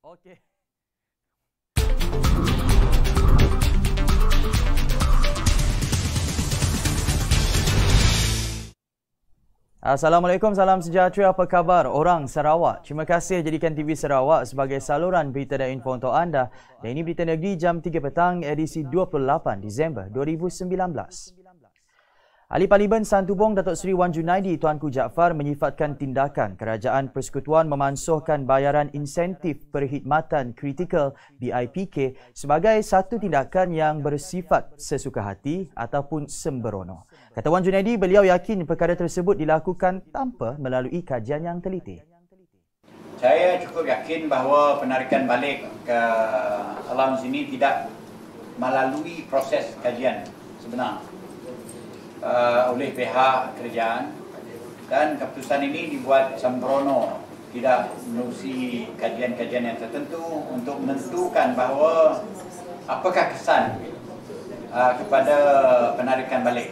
Okey. Assalamualaikum, salam sejahtera. Apa khabar orang Sarawak? Terima kasih jadikan TV Sarawak sebagai saluran berita dan info untuk anda. Dan ini berita negeri jam 3 petang edisi 28 Disember 2019. Ahli Parlimen Santubong Datuk Seri Wan Junaidi Tuanku Jaafar menyifatkan tindakan Kerajaan Persekutuan memansuhkan bayaran insentif perkhidmatan kritikal BIPK sebagai satu tindakan yang bersifat sesuka hati ataupun sembrono. Kata Wan Junaidi, beliau yakin perkara tersebut dilakukan tanpa melalui kajian yang teliti. Saya cukup yakin bahawa penarikan balik ke alam sini tidak melalui proses kajian sebenar uh, oleh pihak kerajaan dan keputusan ini dibuat sembrono tidak menusi kajian-kajian yang tertentu untuk menentukan bahawa apakah kesan uh, kepada penarikan balik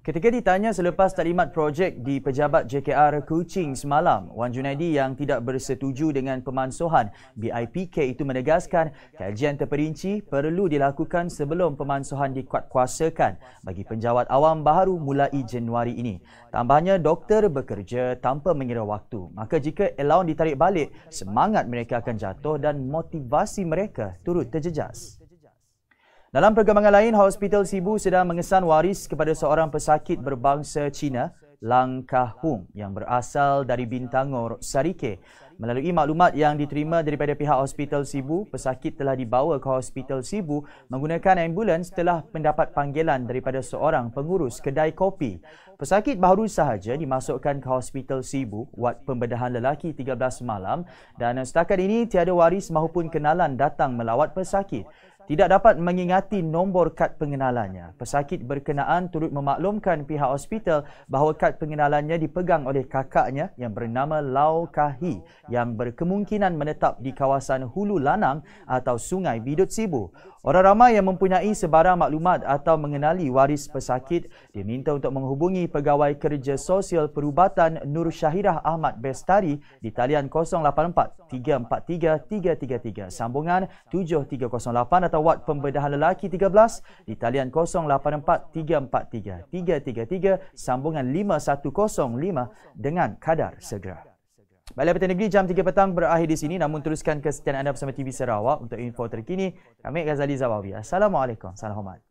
Ketika ditanya selepas talimat projek di pejabat JKR Kuching semalam, Wan Junaidi yang tidak bersetuju dengan pemansuhan BIPK itu menegaskan kajian terperinci perlu dilakukan sebelum pemansuhan dikuatkuasakan bagi penjawat awam baru mulai Januari ini. Tambahnya, doktor bekerja tanpa mengira waktu. Maka jika allowance ditarik balik, semangat mereka akan jatuh dan motivasi mereka turut terjejas. Dalam perkembangan lain, Hospital Sibu sedang mengesan waris kepada seorang pesakit berbangsa Cina, Lang Kahung yang berasal dari Bintangor, Sarike. Melalui maklumat yang diterima daripada pihak Hospital Sibu, pesakit telah dibawa ke Hospital Sibu menggunakan ambulans setelah mendapat panggilan daripada seorang pengurus kedai kopi. Pesakit baru sahaja dimasukkan ke Hospital Sibu, wad pembedahan lelaki 13 malam dan setakat ini tiada waris maupun kenalan datang melawat pesakit tidak dapat mengingati nombor kad pengenalannya. Pesakit berkenaan turut memaklumkan pihak hospital bahawa kad pengenalannya dipegang oleh kakaknya yang bernama Lau Kahi yang berkemungkinan menetap di kawasan Hulu Lanang atau Sungai Bidut Sibu. Orang ramai yang mempunyai sebarang maklumat atau mengenali waris pesakit diminta untuk menghubungi Pegawai Kerja Sosial Perubatan Nur Syahirah Ahmad Bestari di talian 084 343 333 sambungan 7308 atau perawat pembedahan lelaki 13 di talian 084-343-333 sambungan 5105 dengan kadar segera. Balai Petang Negeri jam 3 petang berakhir di sini namun teruskan kesetiaan anda bersama TV Sarawak untuk info terkini. Kami Ghazali Zawawi. Assalamualaikum. Salam hormat.